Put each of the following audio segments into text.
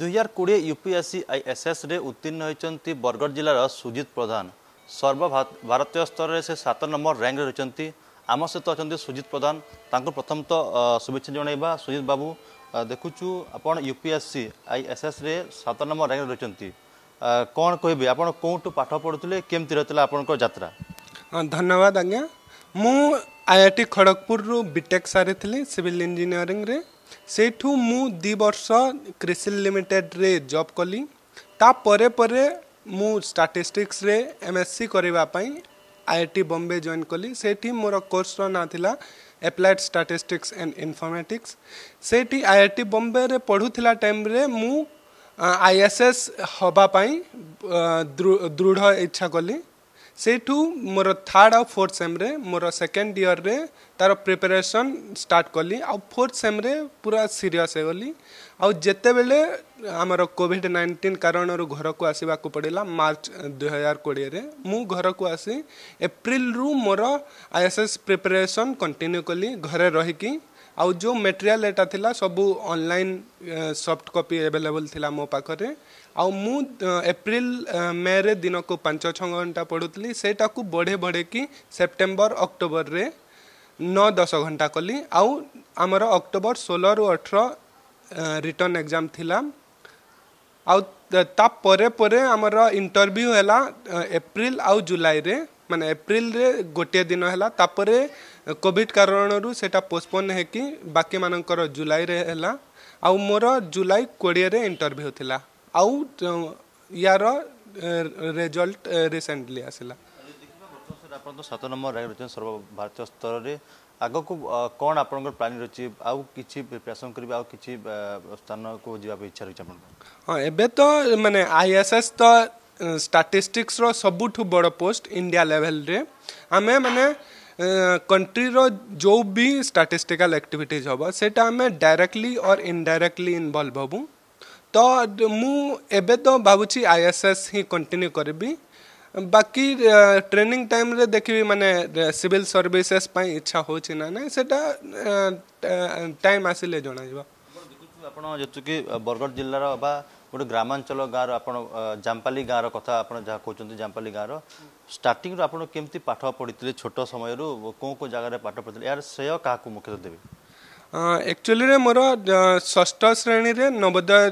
ଦୁଇହଜାର କୋଡ଼ିଏ ୟୁପିଏସ୍ସି ଆଇଏସ୍ଏସ୍ରେ ଉତ୍ତୀର୍ଣ୍ଣ ହୋଇଛନ୍ତି ବରଗଡ଼ ଜିଲ୍ଲାର ସୁଜିତ ପ୍ରଧାନ ସର୍ବଭାରତୀୟ ସ୍ତରରେ ସେ ସାତ ନମ୍ବର ର୍ୟାଙ୍କରେ ରହିଛନ୍ତି ଆମ ସହିତ ଅଛନ୍ତି ସୁଜିତ ପ୍ରଧାନ ତାଙ୍କୁ ପ୍ରଥମ ତ ଶୁଭେଚ୍ଛା ଜଣାଇବା ସୁଜିତ ବାବୁ ଦେଖୁଛୁ ଆପଣ ୟୁପିଏସ୍ସି ଆଇଏସ୍ଏସ୍ରେ ସାତ ନମ୍ବର ର୍ୟାଙ୍କରେ ରହିଛନ୍ତି କ'ଣ କହିବେ ଆପଣ କେଉଁଠୁ ପାଠ ପଢ଼ୁଥିଲେ କେମିତି ରହିଥିଲା ଆପଣଙ୍କ ଯାତ୍ରା ଧନ୍ୟବାଦ ଆଜ୍ଞା ମୁଁ ଆଇଆଇଟି ଖଡ଼ଗପୁରରୁ ବିଟେକ୍ ସାରିଥିଲି ସିଭିଲ୍ ଇଞ୍ଜିନିୟରିଂରେ ସେଇଠୁ ମୁଁ ଦୁଇ ବର୍ଷ କ୍ରିସିଲ ଲିମିଟେଡ଼ରେ ଜବ୍ କଲି ତାପରେ ପରେ ମୁଁ ଷ୍ଟାଟିଷ୍ଟିକ୍ସରେ ଏମ୍ ଏସ୍ ସି କରିବା ପାଇଁ I I T Bombay join କଲି ସେଇଠି ମୋର କୋର୍ସର ନାଁ ଥିଲା ଆପ୍ଲାଏଡ୍ ଷ୍ଟାଟିଷ୍ଟିକ୍ସ ଆଣ୍ଡ ଇନଫର୍ମେଟିକ୍ସ ସେଇଠି ଆଇ ଆଇ ଟି ବମ୍ବେରେ ପଢ଼ୁଥିଲା ଟାଇମ୍ରେ ମୁଁ ଆଇ ଏସ୍ ଏସ୍ ହେବା ପାଇଁ ଦୃଢ଼ ଇଚ୍ଛା କଲି ସେଇଠୁ ମୋର ଥାର୍ଡ଼ ଆଉ ଫୋର୍ଥ ସେମ୍ରେ ମୋର ସେକେଣ୍ଡ ଇୟର୍ରେ ତା'ର ପ୍ରିପାରେସନ୍ ଷ୍ଟାର୍ଟ କଲି ଆଉ ଫୋର୍ଥ ସେମ୍ରେ ପୁରା ସିରିୟସ୍ ହେଇଗଲି ଆଉ ଯେତେବେଳେ ଆମର କୋଭିଡ଼ ନାଇଣ୍ଟିନ୍ କାରଣରୁ ଘରକୁ ଆସିବାକୁ ପଡ଼ିଲା ମାର୍ଚ୍ଚ ଦୁଇହଜାର କୋଡ଼ିଏରେ ମୁଁ ଘରକୁ ଆସି ଏପ୍ରିଲରୁ ମୋର I S S preparation continue କଲି ଘରେ ରହିକି ଆଉ ଯେଉଁ ମେଟେରିଆଲ୍ ଏଇଟା ଥିଲା ସବୁ ଅନଲାଇନ୍ ସଫ୍ଟ କପି ଆଭେଲେବଲ୍ ଥିଲା ମୋ ପାଖରେ ଆଉ ମୁଁ ଏପ୍ରିଲ ମେରେ ଦିନକୁ ପାଞ୍ଚ ଛଅ ଘଣ୍ଟା ପଢ଼ୁଥିଲି ସେଇଟାକୁ ବଢ଼େଇ ବଢ଼େଇକି ସେପ୍ଟେମ୍ବର ଅକ୍ଟୋବରରେ ନଅ ଦଶ ଘଣ୍ଟା କଲି ଆଉ ଆମର ଅକ୍ଟୋବର ଷୋହଳରୁ ଅଠର ରିଟର୍ଣ୍ଣ ଏକ୍ଜାମ୍ ଥିଲା ଆଉ ତାପରେ ପରେ ଆମର ଇଣ୍ଟରଭ୍ୟୁ ହେଲା ଏପ୍ରିଲ ଆଉ ଜୁଲାଇରେ ମାନେ ଏପ୍ରିଲରେ ଗୋଟିଏ ଦିନ ହେଲା ତାପରେ କୋଭିଡ଼ କାରଣରୁ ସେଇଟା ପୋଷ୍ଟପୋନ୍ ହେଇକି ବାକିମାନଙ୍କର ଜୁଲାଇରେ ହେଲା ଆଉ ମୋର ଜୁଲାଇ କୋଡ଼ିଏରେ ଇଣ୍ଟରଭ୍ୟୁ ଥିଲା ଆଉ ୟାର ରେଜଲ୍ଟ ରିସେଣ୍ଟଲି ଆସିଲା ଆପଣ ତ ସାତ ନମ୍ବର ରାୟ ରହିଛନ୍ତି ସର୍ବଭାରତୀୟ ସ୍ତରରେ ଆଗକୁ କ'ଣ ଆପଣଙ୍କର ପ୍ଲାନିଂ ରହିଛି ଆଉ କିଛି ପ୍ରିପାରେସନ୍ କରିବେ ଆଉ କିଛି ସ୍ଥାନକୁ ଯିବାକୁ ଇଚ୍ଛା ରହିଛି ଆପଣଙ୍କର ହଁ ଏବେ ତ ମାନେ ଆଇଏସ୍ଏସ୍ ତ स्टाटिस्टिक्स रुठ बड़ पोस्ट इंडिया लेवल रे आमे माने कंट्री रो जो भी स्टाटिस्टिकल एक्टिविट हम सीटा आम डायरेक्टली और इनडायरेक्टली इनवल्व हबु तो मुझे एबे तो भाबुची आईएसएस ही कंटिन्यू करी बाकी ट्रेनिंग टाइम रे देखिबी माने सिविल सर्विसेस इच्छा हो ना नै सेटा टाइम आसिले जणा ଆପଣ ଯେତିକି ବରଗଡ଼ ଜିଲ୍ଲାର ବା ଗୋଟେ ଗ୍ରାମାଞ୍ଚଳ ଗାଁର ଆପଣ ଜାମ୍ପାଲି ଗାଁର କଥା ଆପଣ ଯାହା କହୁଛନ୍ତି ଜାମ୍ପାଲି ଗାଁର ଷ୍ଟାର୍ଟିଂରୁ ଆପଣ କେମିତି ପାଠ ପଢ଼ିଥିଲେ ଛୋଟ ସମୟରୁ କେଉଁ କେଉଁ ଜାଗାରେ ପାଠ ପଢ଼ିଥିଲେ ଏହାର ଶ୍ରେୟ କାହାକୁ ମୁଖ୍ୟତଃ ଦେବେ ଆକ୍ଚୁଆଲିରେ ମୋର ଷଷ୍ଠ ଶ୍ରେଣୀରେ ନବୋଦୟ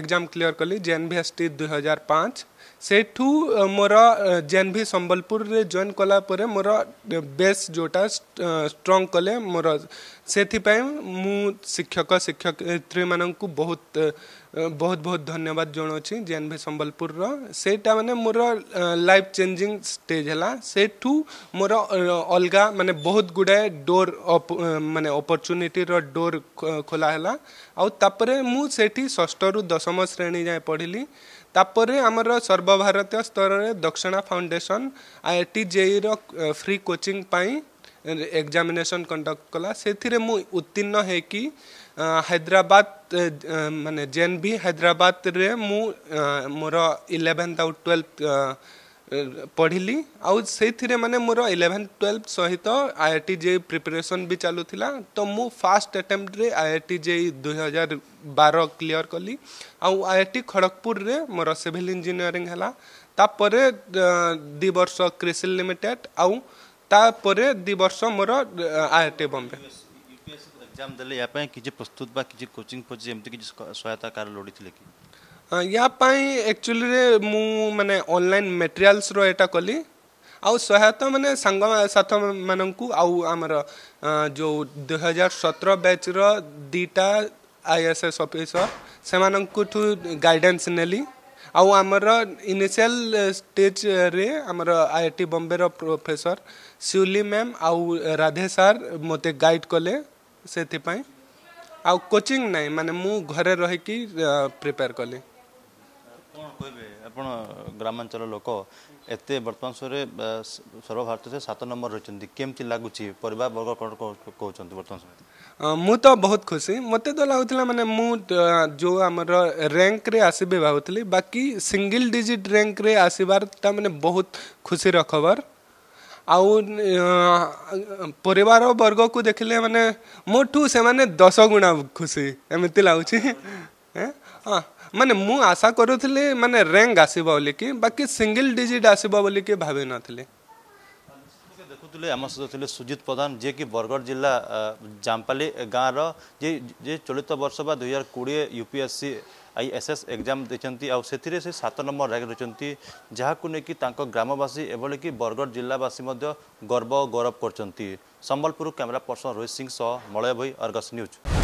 ଏକ୍ଜାମ୍ କ୍ଲିୟର କଲି ଜେ ଏନ୍ ଭି ଏସ୍ ଟି ଦୁଇହଜାର ପାଞ୍ଚ सेठू मोर जेन भी संबलपुर जॉन कलापुर मोर बेस जोटा स्ट्रंग कले मोर से मु शिक्षक शिक्षक मानू बहुत बहुत बहुत धन्यवाद जनाऊँ एन भी सम्बलपुर रेटा मैंने मोर लाइफ चेंजिंग स्टेज है सेठ मोर अलग मान बहुत गुड़ाए डोर मान अपरचुनिटी डोर खोला है आपरे मुठी ष्ठ रु दशम श्रेणी जाए पढ़ली ତାପରେ ଆମର ସର୍ବଭାରତୀୟ ସ୍ତରରେ Dakshana foundation I I T ଜେଇର ଫ୍ରି କୋଚିଂ ପାଇଁ ଏକ୍ଜାମିନେସନ୍ କଣ୍ଡକ୍ଟ କଲା ସେଥିରେ ମୁଁ ଉତ୍ତୀର୍ଣ୍ଣ ହେଇକି ହାଇଦ୍ରାବାଦ ମାନେ ଜେଏନ୍ ବି ହାଇଦ୍ରାବାଦରେ ମୁଁ ମୋର ଇଲେଭେନ୍ଥ ଆଉ ଟୁଏଲ୍ଥ ପଢ଼ିଲି ଆଉ ସେଇଥିରେ ମାନେ ମୋର ଇଲେଭେନ୍ ଟୁଏଲ୍ଭ ସହିତ I I T JEE preparation ବି ଚାଲୁଥିଲା ତ ମୁଁ ଫାଷ୍ଟ ଆଟେମ୍ପ୍ଟରେ ଆଇ ଆଇ ଟି ଜେଇ ଦୁଇହଜାର ବାର କ୍ଲିଅର୍ କଲି ଆଉ ଆଇ ଆଇ ଟି ଖଡ଼ଗପୁରରେ ମୋର ସିଭିଲ୍ ଇଞ୍ଜିନିୟରିଂ ହେଲା ତାପରେ ଦୁଇ ବର୍ଷ କ୍ରିସିଲ ଲିମିଟେଡ଼୍ ଆଉ ତାପରେ ଦୁଇ ବର୍ଷ ମୋର I I T Bombay exam ଦେଲେ ୟା ପାଇଁ କିଛି ପ୍ରସ୍ତୁତ ବା କିଛି କୋଚିଂ ଫୋଚିଂ ଏମିତି କିଛି ସହାୟତା କାହାର ଲୋଡ଼ିଥିଲେ କି हाँ, यापाई एक्चुअली रे मु माने ऑनलाइन मटेरियल्स रो कली आ सहायता माने संग साथ मानंकु आ हमर जो 2017 बैच रो एस एस अफिसर से मानंकु टू गाइडेंस नेली आ हमर इनिशियल स्टेज रे आम I I T Bombay professor सुली मैम आउ राधे सार मत गाइड कले सेति आ कोचिंग नै माने मुझे घरे रहीकि प्रिपेयर कली आपण ग्रामांचल लोक एते वर्तमान समय सर्वभारत से सात नंबर रही केमती लगुच्छे पर मु तो बहुत खुशी मत तो लगुला मैंने जो आम रैंक आसबी भावी बाकी सिंगल डिजिट रैंक आसबार मैंने बहुत खुशी खबर आउ वर्ग को देखने मानने मोटू से दस गुणा खुशी एमती लगुच हाँ ମାନେ ମୁଁ ଆଶା କରୁଥିଲି ମାନେ ରେଙ୍କ ଆସିବ ବୋଲିକି ବାକି ସିଙ୍ଗିଲ୍ ଡିଜିଟ୍ ଆସିବ ବୋଲିକି ଭାବିନଥିଲି ଦେଖୁଥିଲେ ଆମ ସହିତ ଥିଲେ ସୁଜିତ ପ୍ରଧାନ ଯିଏକି ବରଗଡ଼ ଜିଲ୍ଲା ଜାମ୍ପାଲି ଗାଁର ଯିଏ ଯିଏ ଚଳିତ ବର୍ଷ ବା ଦୁଇହଜାର କୋଡ଼ିଏ U P S C I S S exam ଦେଇଛନ୍ତି ଆଉ ସେଥିରେ ସେ ସାତ ନମ୍ବର ର୍ୟାଙ୍କ୍ ରହିଛନ୍ତି ଯାହାକୁ ନେଇକି ତାଙ୍କ ଗ୍ରାମବାସୀ ଏଭଳିକି ବରଗଡ଼ ଜିଲ୍ଲାବାସୀ ମଧ୍ୟ ଗର୍ବ ଓ ଗୌରବ କରିଛନ୍ତି ସମ୍ବଲପୁର କ୍ୟାମେରା ପର୍ସନ ରୋହିତ ସିଂ ସହ ମଳୟ ଭୋଇ ଅର୍ଗସ୍ ନ୍ୟୁଜ୍